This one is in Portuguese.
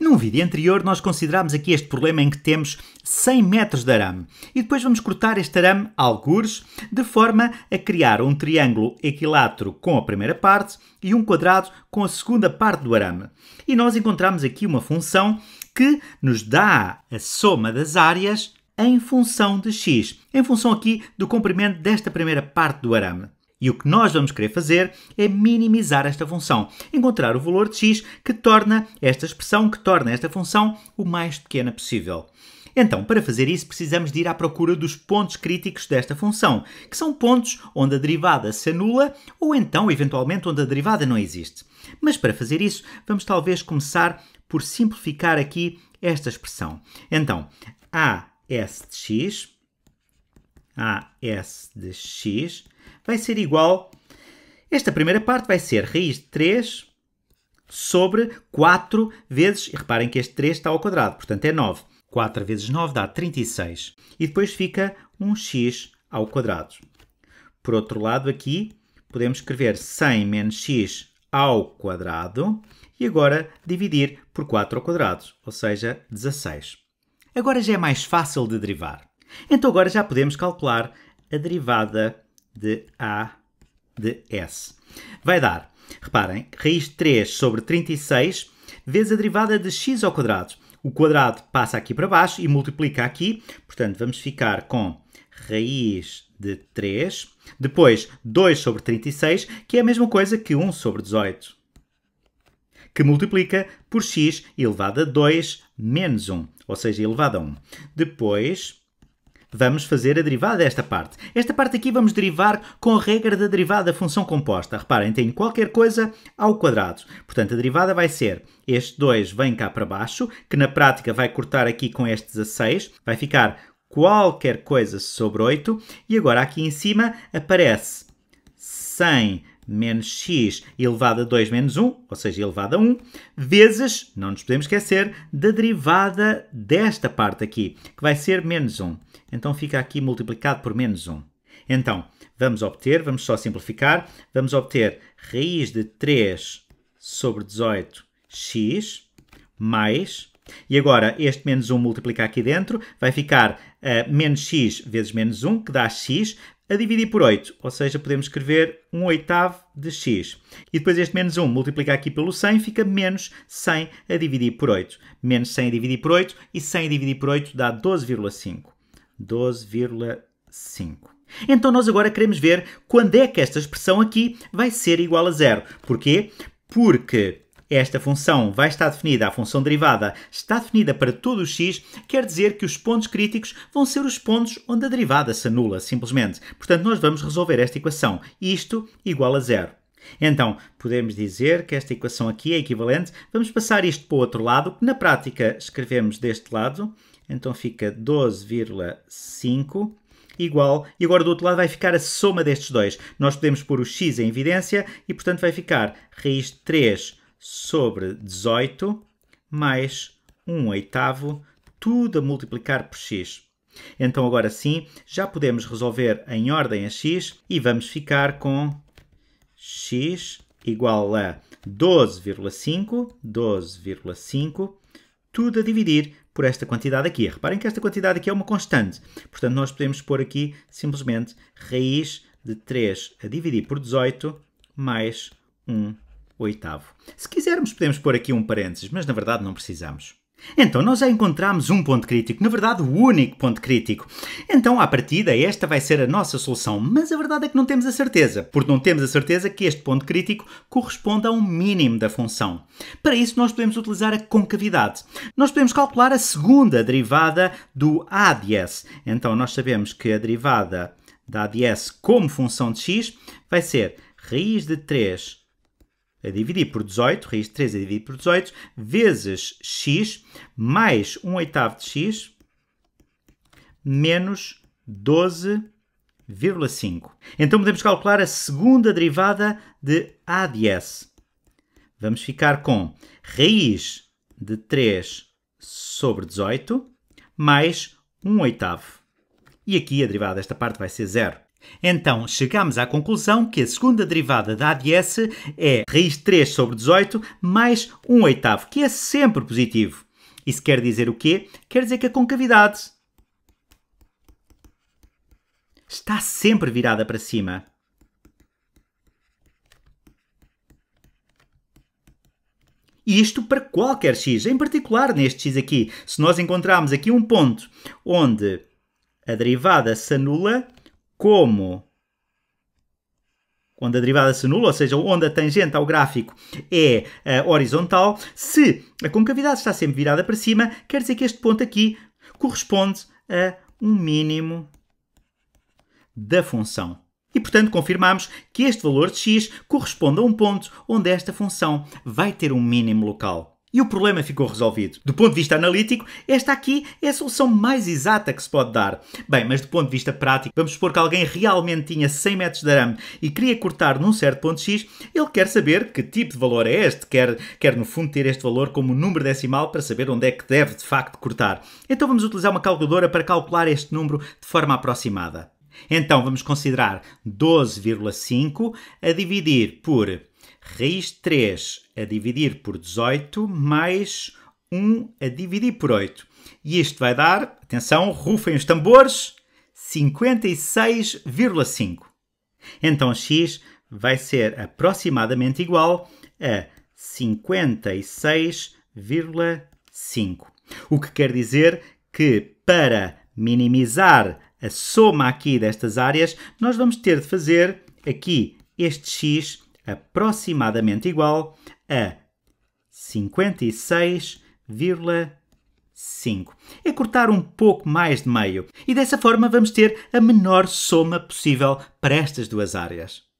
Num vídeo anterior, nós considerámos aqui este problema em que temos 100 metros de arame e depois vamos cortar este arame algures de forma a criar um triângulo equilátero com a primeira parte e um quadrado com a segunda parte do arame. E nós encontramos aqui uma função que nos dá a soma das áreas em função de x, em função aqui do comprimento desta primeira parte do arame. E o que nós vamos querer fazer é minimizar esta função, encontrar o valor de x que torna esta expressão, que torna esta função o mais pequena possível. Então, para fazer isso, precisamos de ir à procura dos pontos críticos desta função, que são pontos onde a derivada se anula ou então, eventualmente, onde a derivada não existe. Mas para fazer isso, vamos talvez começar por simplificar aqui esta expressão. Então, a s de x, a s de x vai ser igual. Esta primeira parte vai ser raiz de 3 sobre 4 vezes. E Reparem que este 3 está ao quadrado, portanto é 9. 4 vezes 9 dá 36. E depois fica um x ao quadrado. Por outro lado, aqui podemos escrever 100 menos x ao quadrado e agora dividir por 4 ao quadrado, ou seja, 16. Agora já é mais fácil de derivar. Então agora já podemos calcular a derivada de A de S. Vai dar, reparem, raiz de 3 sobre 36 vezes a derivada de x ao quadrado. O quadrado passa aqui para baixo e multiplica aqui, portanto vamos ficar com raiz de 3, depois 2 sobre 36, que é a mesma coisa que 1 sobre 18, que multiplica por x elevado a 2 menos 1, ou seja, elevado a 1. Depois vamos fazer a derivada desta parte. Esta parte aqui vamos derivar com a regra da derivada da função composta. Reparem, tem qualquer coisa ao quadrado. Portanto, a derivada vai ser este 2 vem cá para baixo, que na prática vai cortar aqui com este 16, vai ficar qualquer coisa sobre 8, e agora aqui em cima aparece 100 menos x elevado a 2 menos 1, ou seja, elevado a 1, vezes, não nos podemos esquecer, da derivada desta parte aqui, que vai ser menos 1. Então fica aqui multiplicado por menos 1. Então, vamos obter, vamos só simplificar, vamos obter raiz de 3 sobre 18x mais e agora, este menos 1 multiplicar aqui dentro, vai ficar uh, menos x vezes menos 1, que dá x, a dividir por 8, ou seja, podemos escrever 1 oitavo de x. E depois este menos 1 multiplicar aqui pelo 100, fica menos 100 a dividir por 8. Menos 100 a dividir por 8, e 100 a dividir por 8 dá 12,5. 12,5. Então nós agora queremos ver quando é que esta expressão aqui vai ser igual a zero. Porquê? Porque esta função vai estar definida, a função derivada está definida para todo o x, quer dizer que os pontos críticos vão ser os pontos onde a derivada se anula, simplesmente. Portanto, nós vamos resolver esta equação. Isto igual a zero. Então, podemos dizer que esta equação aqui é equivalente. Vamos passar isto para o outro lado, que na prática escrevemos deste lado. Então fica 12,5 igual, e agora do outro lado vai ficar a soma destes dois. Nós podemos pôr o x em evidência e, portanto, vai ficar raiz de 3 sobre 18 mais 1 oitavo, tudo a multiplicar por x. Então agora sim, já podemos resolver em ordem a x e vamos ficar com x igual a 12,5, 12,5, tudo a dividir por esta quantidade aqui. Reparem que esta quantidade aqui é uma constante. Portanto, nós podemos pôr aqui simplesmente raiz de 3 a dividir por 18 mais 1 oitavo. Se quisermos, podemos pôr aqui um parênteses, mas na verdade não precisamos. Então, nós já encontramos um ponto crítico, na verdade, o único ponto crítico. Então, à partida, esta vai ser a nossa solução, mas a verdade é que não temos a certeza, porque não temos a certeza que este ponto crítico corresponda a um mínimo da função. Para isso, nós podemos utilizar a concavidade. Nós podemos calcular a segunda derivada do a de s. Então, nós sabemos que a derivada da a de s como função de x vai ser raiz de 3 a dividir por 18, raiz de 3 a é dividir por 18, vezes x, mais 1 oitavo de x, menos 12,5. Então podemos calcular a segunda derivada de a de s. Vamos ficar com raiz de 3 sobre 18, mais 1 oitavo. E aqui a derivada desta parte vai ser zero. Então, chegamos à conclusão que a segunda derivada da ADS é raiz 3 sobre 18 mais 1 oitavo, que é sempre positivo. Isso quer dizer o quê? Quer dizer que a concavidade está sempre virada para cima. Isto para qualquer x, em particular neste x aqui. Se nós encontrarmos aqui um ponto onde a derivada se anula, como quando a derivada se anula, ou seja, onde a tangente ao gráfico é uh, horizontal, se a concavidade está sempre virada para cima, quer dizer que este ponto aqui corresponde a um mínimo da função. E, portanto, confirmamos que este valor de x corresponde a um ponto onde esta função vai ter um mínimo local e o problema ficou resolvido. Do ponto de vista analítico, esta aqui é a solução mais exata que se pode dar. Bem, mas do ponto de vista prático, vamos supor que alguém realmente tinha 100 metros de arame e queria cortar num certo ponto X, ele quer saber que tipo de valor é este, quer, quer no fundo ter este valor como número decimal para saber onde é que deve de facto cortar. Então vamos utilizar uma calculadora para calcular este número de forma aproximada. Então vamos considerar 12,5 a dividir por raiz de 3 a dividir por 18 mais 1 a dividir por 8. E isto vai dar, atenção, rufem os tambores, 56,5. Então x vai ser aproximadamente igual a 56,5. O que quer dizer que para minimizar a soma aqui destas áreas, nós vamos ter de fazer aqui este x aproximadamente igual é a 56,5. É cortar um pouco mais de meio e dessa forma vamos ter a menor soma possível para estas duas áreas.